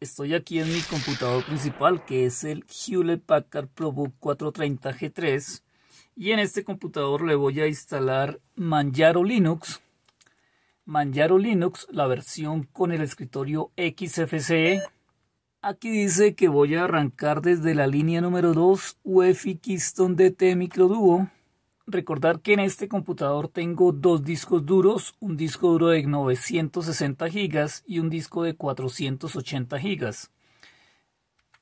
estoy aquí en mi computador principal que es el Hewlett Packard ProBook 430 G3 y en este computador le voy a instalar Manjaro Linux Manjaro Linux la versión con el escritorio XFCE aquí dice que voy a arrancar desde la línea número 2 UEFI Keystone DT Microduo recordar que en este computador tengo dos discos duros, un disco duro de 960 GB y un disco de 480 GB.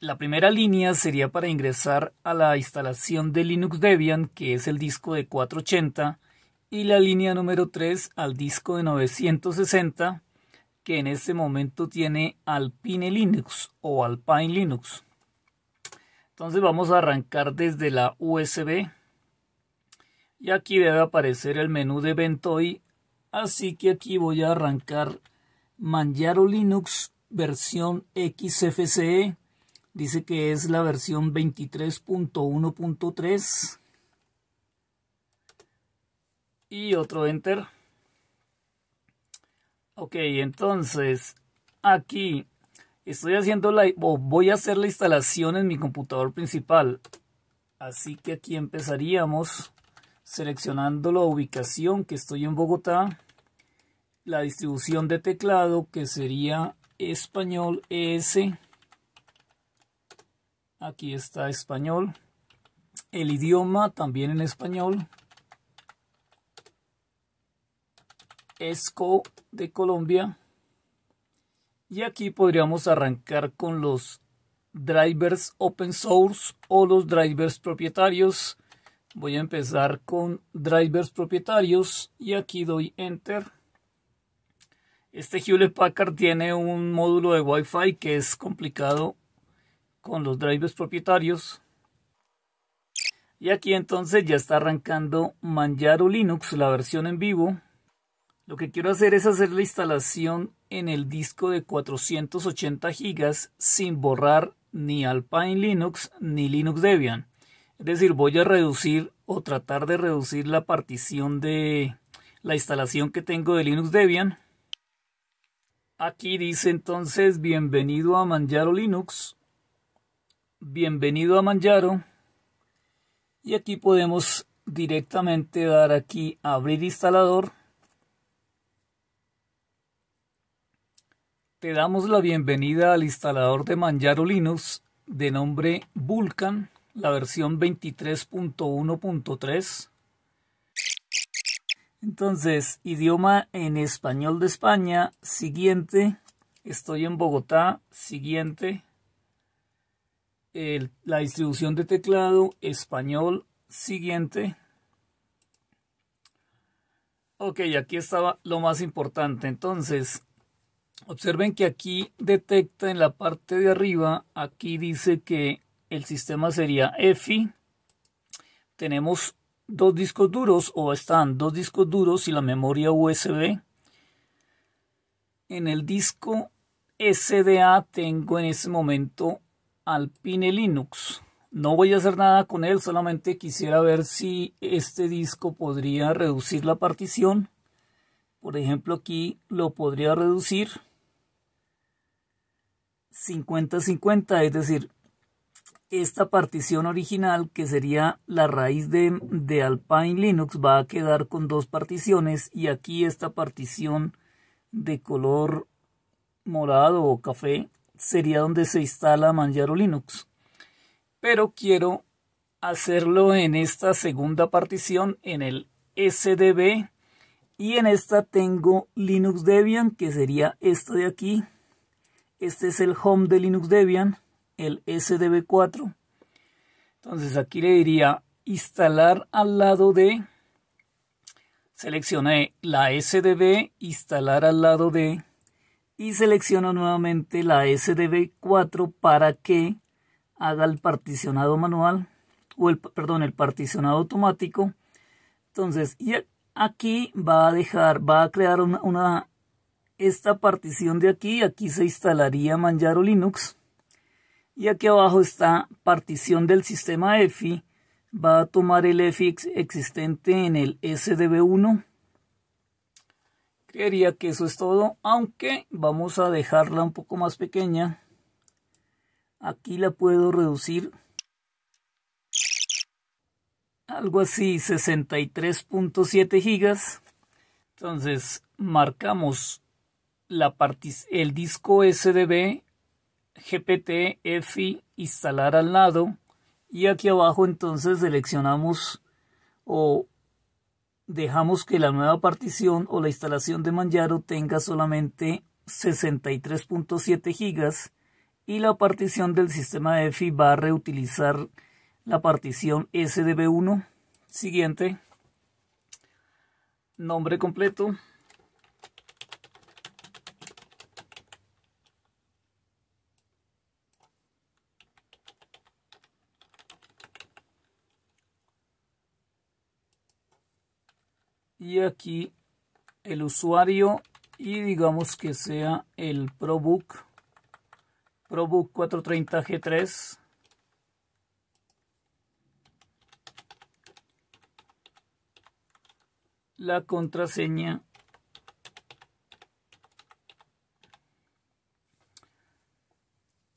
La primera línea sería para ingresar a la instalación de Linux Debian, que es el disco de 480, y la línea número 3 al disco de 960, que en este momento tiene Alpine Linux o Alpine Linux. Entonces vamos a arrancar desde la USB y aquí debe aparecer el menú de Ventoy así que aquí voy a arrancar Manjaro Linux versión XFCE dice que es la versión 23.1.3 y otro enter ok entonces aquí estoy haciendo la voy a hacer la instalación en mi computador principal así que aquí empezaríamos seleccionando la ubicación que estoy en Bogotá, la distribución de teclado que sería español ES, aquí está español, el idioma también en español, ESCO de Colombia, y aquí podríamos arrancar con los drivers open source o los drivers propietarios Voy a empezar con drivers propietarios y aquí doy enter. Este Hewlett Packard tiene un módulo de Wi-Fi que es complicado con los drivers propietarios. Y aquí entonces ya está arrancando Manjaro Linux, la versión en vivo. Lo que quiero hacer es hacer la instalación en el disco de 480 GB sin borrar ni Alpine Linux ni Linux Debian. Es decir, voy a reducir o tratar de reducir la partición de la instalación que tengo de Linux Debian. Aquí dice entonces, bienvenido a Manjaro Linux. Bienvenido a Manjaro. Y aquí podemos directamente dar aquí abrir instalador. Te damos la bienvenida al instalador de Manjaro Linux de nombre Vulkan la versión 23.1.3. Entonces, idioma en español de España, siguiente, estoy en Bogotá, siguiente, la distribución de teclado, español, siguiente. Ok, aquí estaba lo más importante. Entonces, observen que aquí detecta en la parte de arriba, aquí dice que el sistema sería EFI. Tenemos dos discos duros o están dos discos duros y la memoria USB. En el disco SDA tengo en ese momento Alpine Linux. No voy a hacer nada con él, solamente quisiera ver si este disco podría reducir la partición. Por ejemplo, aquí lo podría reducir 50-50, es decir, esta partición original, que sería la raíz de, de, Alpine Linux, va a quedar con dos particiones y aquí esta partición de color morado o café sería donde se instala Manjaro Linux. Pero quiero hacerlo en esta segunda partición, en el SDB, y en esta tengo Linux Debian, que sería esta de aquí. Este es el home de Linux Debian el SDB4. Entonces aquí le diría instalar al lado de, seleccioné la SDB, instalar al lado de, y selecciono nuevamente la SDB4 para que haga el particionado manual, o el, perdón, el particionado automático. Entonces, y aquí va a dejar, va a crear una, una esta partición de aquí, aquí se instalaría Manjaro Linux y aquí abajo está partición del sistema EFI. Va a tomar el EFI existente en el SDB1. Creería que eso es todo, aunque vamos a dejarla un poco más pequeña. Aquí la puedo reducir algo así 63.7 gigas. Entonces marcamos la el disco SDB GPT EFI instalar al lado y aquí abajo entonces seleccionamos o dejamos que la nueva partición o la instalación de Manjaro tenga solamente 63.7 gigas y la partición del sistema EFI va a reutilizar la partición SDB1 siguiente nombre completo y aquí el usuario y digamos que sea el ProBook ProBook 430 G3 la contraseña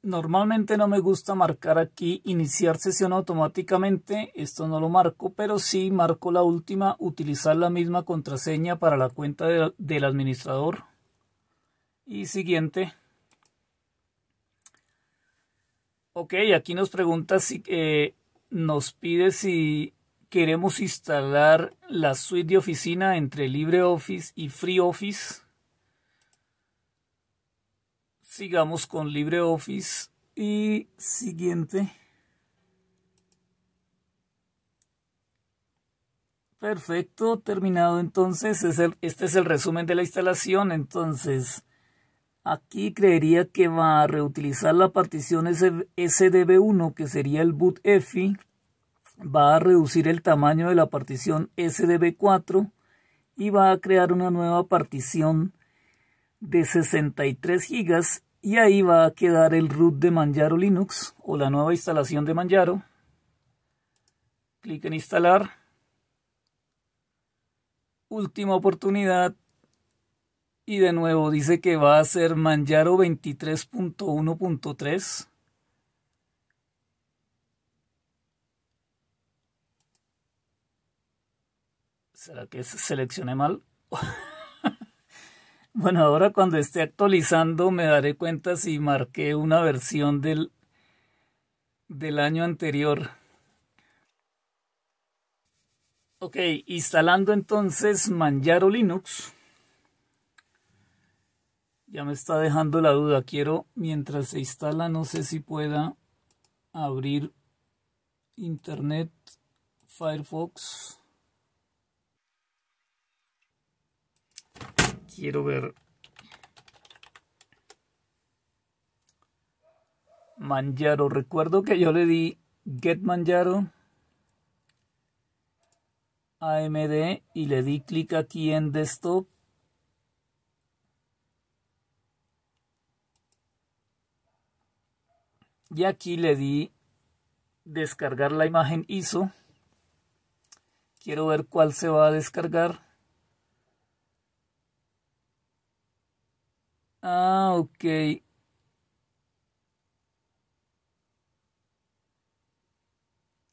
Normalmente no me gusta marcar aquí iniciar sesión automáticamente, esto no lo marco, pero sí marco la última, utilizar la misma contraseña para la cuenta del administrador y siguiente. Ok, aquí nos pregunta si eh, nos pide si queremos instalar la suite de oficina entre LibreOffice y FreeOffice. Sigamos con LibreOffice y siguiente. Perfecto, terminado entonces. Es este es el resumen de la instalación. Entonces, aquí creería que va a reutilizar la partición SDB1, que sería el boot EFI. Va a reducir el tamaño de la partición SDB4 y va a crear una nueva partición de 63 GB y ahí va a quedar el root de Manjaro Linux o la nueva instalación de Manjaro. Clic en instalar. Última oportunidad. Y de nuevo dice que va a ser Manjaro 23.1.3. ¿Será que seleccioné mal? Bueno, ahora cuando esté actualizando me daré cuenta si marqué una versión del, del año anterior. Ok, instalando entonces Manjaro Linux. Ya me está dejando la duda. Quiero, mientras se instala, no sé si pueda abrir Internet, Firefox. quiero ver Manjaro. Recuerdo que yo le di Get Manjaro AMD y le di clic aquí en Desktop. Y aquí le di descargar la imagen ISO. Quiero ver cuál se va a descargar. Ah, ok.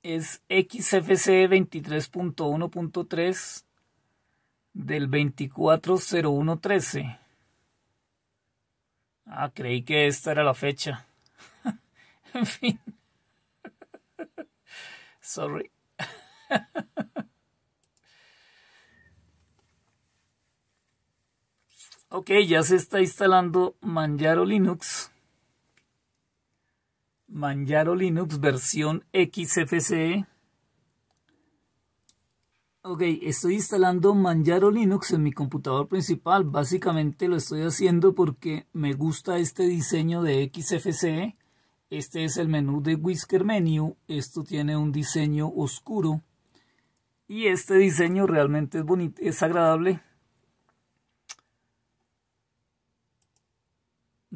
Es XFC 23.1.3 del 240113. Ah, creí que esta era la fecha. en fin. Sorry. Ok, ya se está instalando Manjaro Linux. Manjaro Linux versión XFCE. Ok, estoy instalando Manjaro Linux en mi computador principal. Básicamente lo estoy haciendo porque me gusta este diseño de XFCE. Este es el menú de Whisker Menu. Esto tiene un diseño oscuro. Y este diseño realmente es, bonito, es agradable.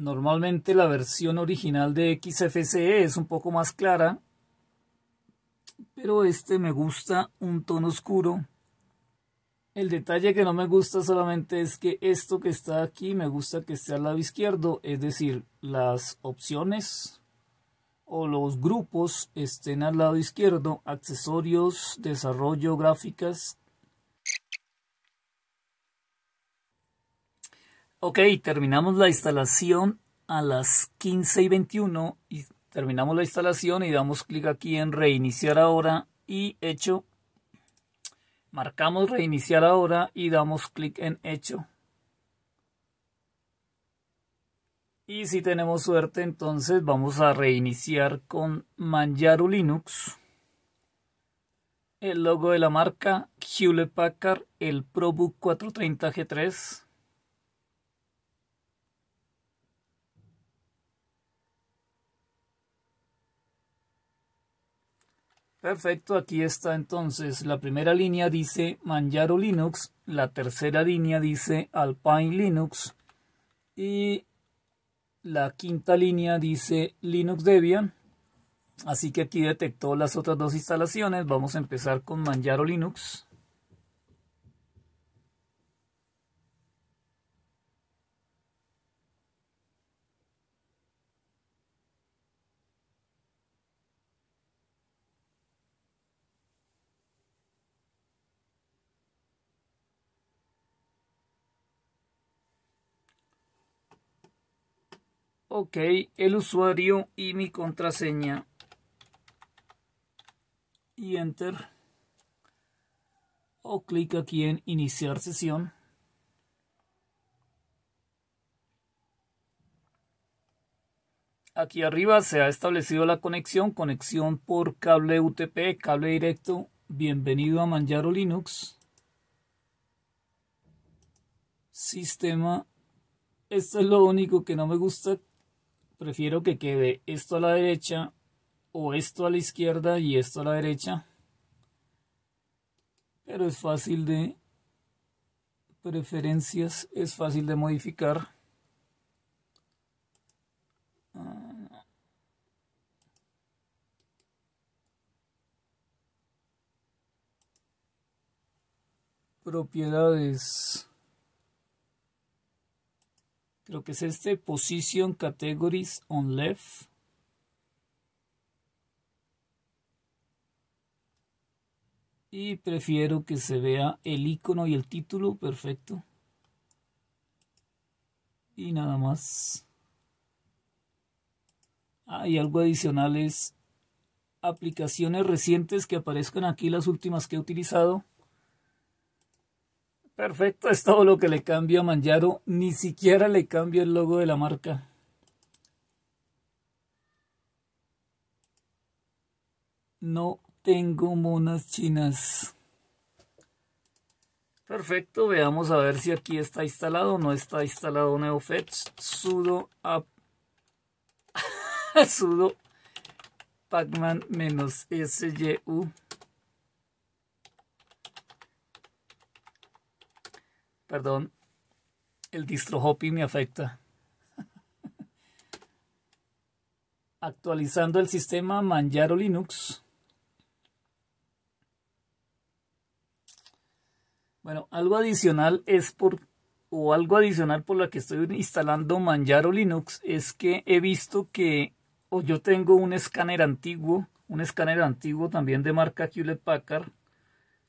Normalmente la versión original de XFCE es un poco más clara, pero este me gusta un tono oscuro. El detalle que no me gusta solamente es que esto que está aquí me gusta que esté al lado izquierdo, es decir, las opciones o los grupos estén al lado izquierdo, accesorios, desarrollo, gráficas, Ok, terminamos la instalación a las 15 y 21 y terminamos la instalación y damos clic aquí en reiniciar ahora y hecho. Marcamos reiniciar ahora y damos clic en hecho. Y si tenemos suerte, entonces vamos a reiniciar con Manjaro Linux. El logo de la marca Hewlett Packard, el ProBook 430 G3. Perfecto, aquí está entonces. La primera línea dice Manjaro Linux, la tercera línea dice Alpine Linux y la quinta línea dice Linux Debian. Así que aquí detectó las otras dos instalaciones. Vamos a empezar con Manjaro Linux. Ok, el usuario y mi contraseña. Y enter. O clic aquí en iniciar sesión. Aquí arriba se ha establecido la conexión, conexión por cable UTP, cable directo. Bienvenido a Manjaro Linux. Sistema. Esto es lo único que no me gusta, prefiero que quede esto a la derecha o esto a la izquierda y esto a la derecha pero es fácil de preferencias es fácil de modificar ah. propiedades creo que es este, Position Categories on Left. Y prefiero que se vea el icono y el título, perfecto. Y nada más. hay ah, algo adicional es aplicaciones recientes que aparezcan aquí, las últimas que he utilizado. Perfecto, es todo lo que le cambia a Manjaro. Ni siquiera le cambia el logo de la marca. No tengo monas chinas. Perfecto, veamos a ver si aquí está instalado. No está instalado NeoFetch. Sudo app. sudo pacman-syu. Perdón, el distro me afecta. Actualizando el sistema Manjaro Linux. Bueno, algo adicional es por o algo adicional por la que estoy instalando Manjaro Linux es que he visto que o yo tengo un escáner antiguo, un escáner antiguo también de marca Hewlett Packard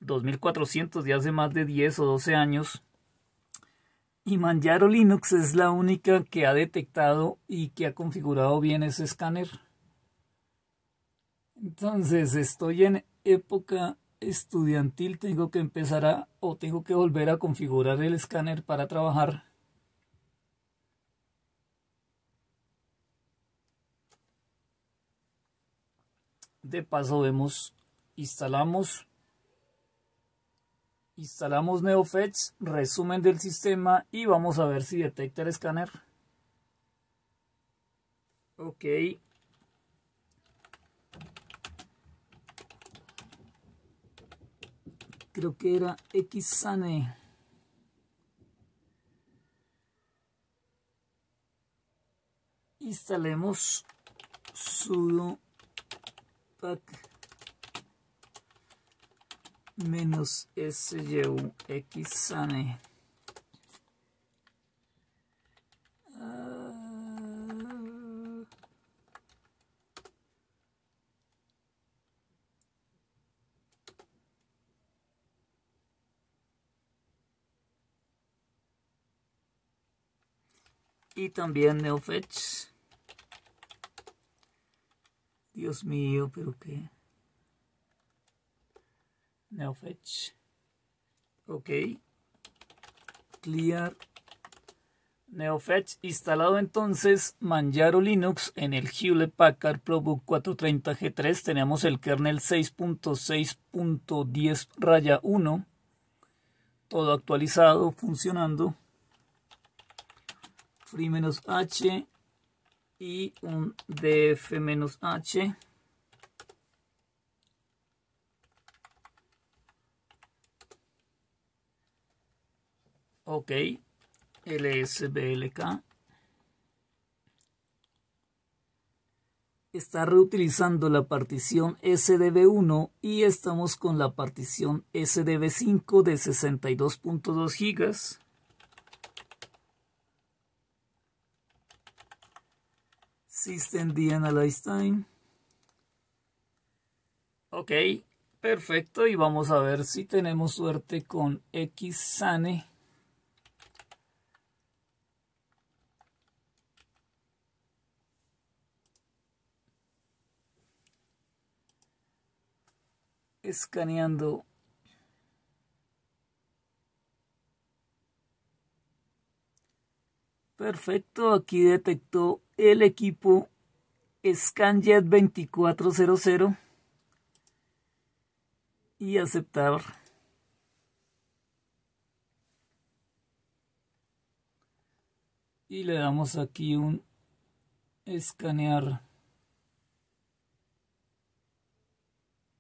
2400 de hace más de 10 o 12 años y Manjaro Linux es la única que ha detectado y que ha configurado bien ese escáner. Entonces estoy en época estudiantil, tengo que empezar a o tengo que volver a configurar el escáner para trabajar. De paso vemos, instalamos Instalamos NeoFetch, resumen del sistema y vamos a ver si detecta el escáner. Ok. Creo que era xane Instalemos sudo pack menos ese X, Xane y también Neofetch. Dios mío, pero qué. Neofetch, Ok. Clear. NeoFetch instalado entonces Manjaro Linux en el Hewlett Packard ProBook 430G3 tenemos el kernel 6.6.10 raya 1 todo actualizado funcionando free-h y un df-h ok lsblk está reutilizando la partición SDB1 y estamos con la partición SDB5 de 62.2 gigas. System D Analyze Time. Ok, perfecto. Y vamos a ver si tenemos suerte con XSANE. escaneando perfecto aquí detectó el equipo ScanJet 2400 y aceptar y le damos aquí un escanear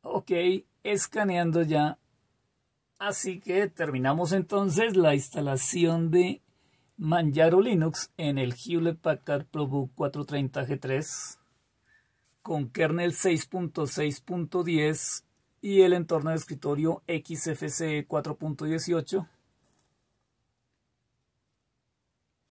ok escaneando ya. Así que terminamos entonces la instalación de Manjaro Linux en el Hewlett Packard ProBook 430G3 con kernel 6.6.10 y el entorno de escritorio XFCE 4.18